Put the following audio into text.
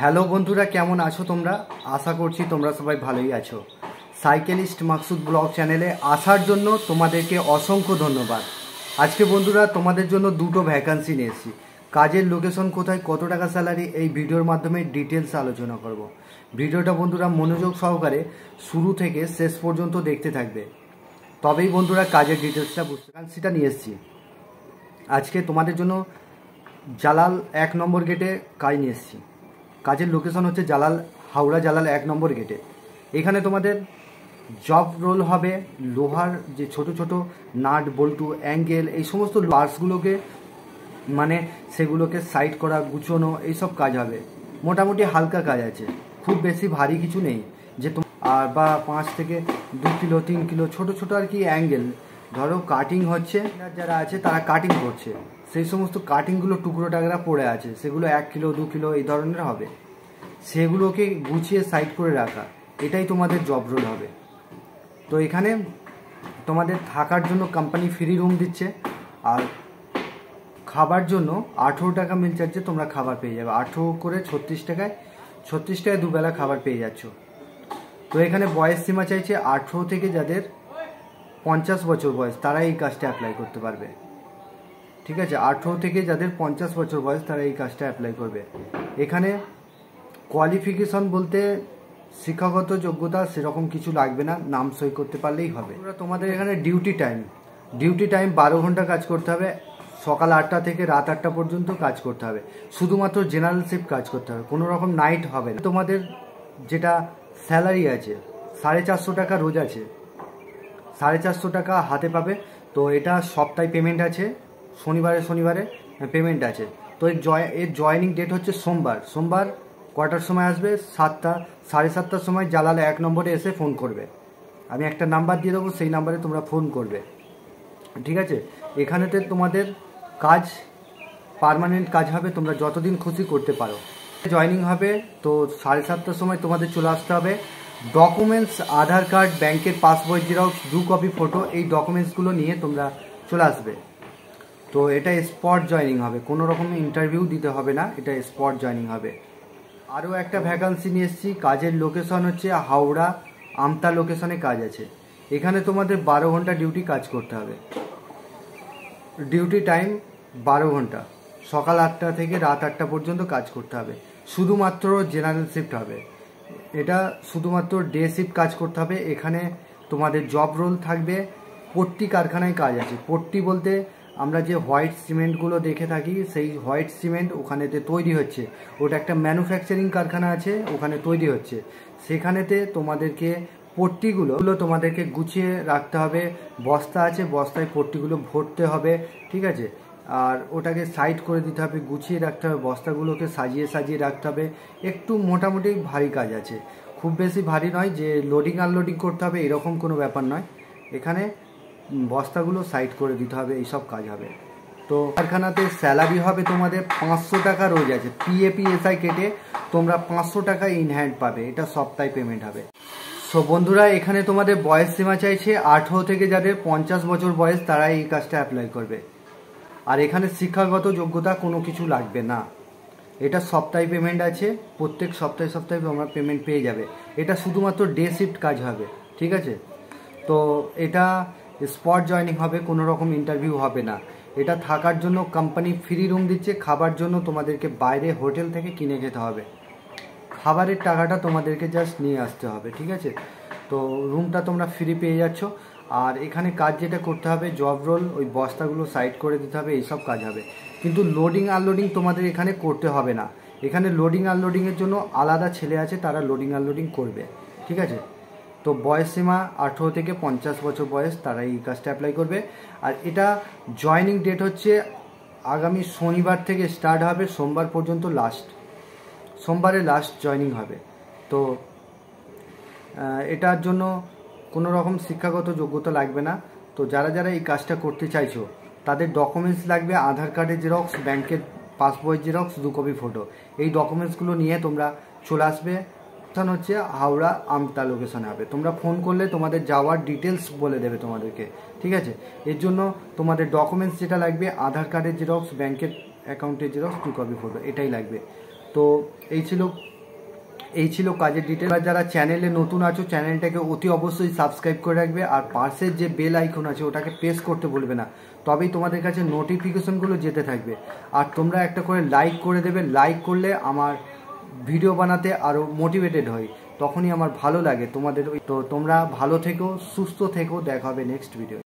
Hello বন্ধুরা কেমন আছো তোমরা আশা করছি তোমরা সবাই ভালোই আছো সাইকেলিস্ট মাকসুদ ব্লগ চ্যানেলে আসার জন্য তোমাদেরকে অসংখ্য ধন্যবাদ আজকে বন্ধুরা তোমাদের জন্য দুটো ভ্যাকান্সি নিয়েছি কাজের লোকেশন কোথায় কত টাকা স্যালারি এই ভিডিওর মাধ্যমে ডিটেলস আলোচনা করব। ভিডিওটা বন্ধুরা মনোযোগ সহকারে শুরু থেকে শেষ পর্যন্ত দেখতে থাকবে তবেই বন্ধুরা কাজের ডিটেলসটা বুঝতে ভ্যাকান্সিটা নিয়ে এসছি আজকে তোমাদের জন্য জালাল এক নম্বর গেটে কাজ নিয়ে এসছি কাজের লোকেশন হচ্ছে জালাল হাওড়া জালাল এক নম্বর গেটে এখানে তোমাদের জব রোল হবে লোহার যে ছোট ছোট নাট বল্টু অ্যাঙ্গেল এই সমস্ত লোয়ার্সগুলোকে মানে সেগুলোকে সাইড করা গুছোনো এইসব কাজ হবে মোটামুটি হালকা কাজ আছে খুব বেশি ভারী কিছু নেই যে আর বা পাঁচ থেকে দু কিলো তিন কিলো ছোট ছোট আর কি অ্যাঙ্গেল ধরো কাটিং হচ্ছে যারা আছে তারা কাটিং করছে সেই সমস্ত কাটিংগুলো টুকরো টাকরা পড়ে আছে সেগুলো এক কিলো দু কিলো এই ধরনের হবে সেগুলোকে গুছিয়ে সাইড করে রাখা এটাই তোমাদের জব রোল হবে তো এখানে তোমাদের থাকার জন্য কোম্পানি ফ্রি রুম দিচ্ছে আর খাবার জন্য আঠেরো টাকা মিল চার্জে তোমরা খাবার পেয়ে যাবে আঠেরো করে ছত্রিশ টাকায় ছত্রিশ টাকায় দুবেলা খাবার পেয়ে যাচ্ছ তো এখানে বয়স সীমা চাইছে আঠেরো থেকে যাদের পঞ্চাশ বছর বয়স তারা এই কাজটা অ্যাপ্লাই করতে পারবে ঠিক আছে আঠেরো থেকে যাদের পঞ্চাশ বছর বয়স তারা এই কাজটা অ্যাপ্লাই করবে এখানে কোয়ালিফিকেশন বলতে শিক্ষাগত যোগ্যতা সেরকম কিছু লাগবে না নাম সই করতে পারলেই হবে তোমাদের এখানে ডিউটি টাইম ডিউটি টাইম বারো ঘন্টা কাজ করতে হবে সকাল আটটা থেকে রাত আটটা পর্যন্ত কাজ করতে হবে শুধুমাত্র জেনারেল শিফট কাজ করতে হবে কোনো রকম নাইট হবে না তোমাদের যেটা স্যালারি আছে সাড়ে চারশো টাকা রোজ আছে সাড়ে চারশো টাকা হাতে পাবে তো এটা সপ্তাহে পেমেন্ট আছে শনিবারে শনিবারে পেমেন্ট আছে তো এর জয় এর জয়নিং ডেট হচ্ছে সোমবার সোমবার কটার সময় আসবে সাতটা সাড়ে সাতটার সময় জালাল এক নম্বরে এসে ফোন করবে আমি একটা নাম্বার দিয়ে দেবো সেই নাম্বারে তোমরা ফোন করবে ঠিক আছে এখানেতে তোমাদের কাজ পারমানেন্ট কাজ হবে তোমরা যতদিন খুশি করতে পারো জয়নিং হবে তো সাড়ে সাতটার সময় তোমাদের চলে আসতে হবে ডকুমেন্টস আধার কার্ড ব্যাংকের পাসবই জেরক্স দু কপি ফটো এই ডকুমেন্টসগুলো নিয়ে তোমরা চলে আসবে তো এটা স্পট জয়নিং হবে কোনো রকম ইন্টারভিউ দিতে হবে না এটা স্পট জয়নিং হবে আরও একটা ভ্যাকান্সি নিয়ে এসেছি কাজের লোকেশন হচ্ছে হাওড়া আমতা লোকেশনে কাজ আছে এখানে তোমাদের বারো ঘন্টা ডিউটি কাজ করতে হবে ডিউটি টাইম বারো ঘন্টা সকাল আটটা থেকে রাত আটটা পর্যন্ত কাজ করতে হবে শুধুমাত্র জেনারেল শিফট হবে এটা শুধুমাত্র ডে শিফট কাজ করতে হবে এখানে তোমাদের জব রোল থাকবে পট্টি কারখানায় কাজ আছে পট্টি বলতে আমরা যে হোয়াইট সিমেন্টগুলো দেখে থাকি সেই হোয়াইট সিমেন্ট ওখানেতে তৈরি হচ্ছে ওটা একটা ম্যানুফ্যাকচারিং কারখানা আছে ওখানে তৈরি হচ্ছে সেখানেতে তোমাদেরকে পট্টিগুলো তোমাদেরকে গুছিয়ে রাখতে হবে বস্তা আছে বস্তায় পট্টিগুলো ভরতে হবে ঠিক আছে আর ওটাকে সাইড করে দিতে হবে গুছিয়ে রাখতে হবে বস্তাগুলোকে সাজিয়ে সাজিয়ে রাখতে হবে একটু মোটামুটি ভারী কাজ আছে খুব বেশি ভারী নয় যে লোডিং আনলোডিং করতে হবে এরকম কোনো ব্যাপার নয় এখানে বস্তাগুলো সাইড করে দিতে হবে এইসব কাজ হবে তো কারখানাতে স্যালারি হবে তোমাদের পাঁচশো টাকা রোজ আছে পিএপি এসআই কেটে তোমরা পাঁচশো টাকা ইনহ্যান্ড পাবে এটা সপ্তাহে পেমেন্ট হবে সো বন্ধুরা এখানে তোমাদের বয়স সীমা চাইছে আঠেরো থেকে যাদের পঞ্চাশ বছর বয়স তারাই এই কাজটা অ্যাপ্লাই করবে আর এখানে শিক্ষাগত যোগ্যতা কোনো কিছু লাগবে না এটা সপ্তাহে পেমেন্ট আছে প্রত্যেক সপ্তাহে সপ্তাহে আমরা পেমেন্ট পেয়ে যাবে এটা শুধুমাত্র ডে শিফট কাজ হবে ঠিক আছে তো এটা স্পট জয়নিং হবে কোনো রকম ইন্টারভিউ হবে না এটা থাকার জন্য কোম্পানি ফ্রি রুম দিচ্ছে খাবার জন্য তোমাদেরকে বাইরে হোটেল থেকে কিনে খেতে হবে খাবারের টাকাটা তোমাদেরকে জাস্ট নিয়ে আসতে হবে ঠিক আছে তো রুমটা তোমরা ফ্রি পেয়ে যাচ্ছ আর এখানে কাজ যেটা করতে হবে জব রোল ওই বস্তাগুলো সাইড করে দিতে হবে এইসব কাজ হবে কিন্তু লোডিং আনলোডিং তোমাদের এখানে করতে হবে না এখানে লোডিং আনলোডিংয়ের জন্য আলাদা ছেলে আছে তারা লোডিং আনলোডিং করবে ঠিক আছে তো বয়স সীমা আঠেরো থেকে পঞ্চাশ বছর বয়স তারা এই কাজটা অ্যাপ্লাই করবে আর এটা জয়নিং ডেট হচ্ছে আগামী শনিবার থেকে স্টার্ট হবে সোমবার পর্যন্ত লাস্ট সোমবারে লাস্ট জয়নিং হবে তো এটার জন্য কোনো রকম শিক্ষাগত যোগ্যতা লাগবে না তো যারা যারা এই কাজটা করতে চাইছো তাদের ডকুমেন্টস লাগবে আধার কার্ডের জেরক্স ব্যাংকের পাসবইয়ের জেরক্স দু কপি ফটো এই ডকুমেন্টসগুলো নিয়ে তোমরা চলে আসবে স্থান হচ্ছে হাওড়া আমতা লোকেশনে হবে তোমরা ফোন করলে তোমাদের যাওয়ার ডিটেলস বলে দেবে তোমাদেরকে ঠিক আছে এর জন্য তোমাদের ডকুমেন্টস যেটা লাগবে আধার কার্ডের জেরক্স ব্যাংকের অ্যাকাউন্টের জেরক্স দু কপি ফটো এটাই লাগবে তো এই ছিল এই ছিল কাজের ডিটেল আর যারা চ্যানেলে নতুন আছো চ্যানেলটাকে অতি অবশ্যই সাবস্ক্রাইব করে রাখবে আর পাশের যে বেল আইকন আছে ওটাকে প্রেস করতে বলবে না তবেই তোমাদের কাছে নোটিফিকেশনগুলো যেতে থাকবে আর তোমরা একটা করে লাইক করে দেবে লাইক করলে আমার ভিডিও বানাতে আরও মোটিভেটেড হয় তখনই আমার ভালো লাগে তোমাদের ওই তো তোমরা ভালো থেকো সুস্থ থেকো দেখা হবে নেক্সট ভিডিও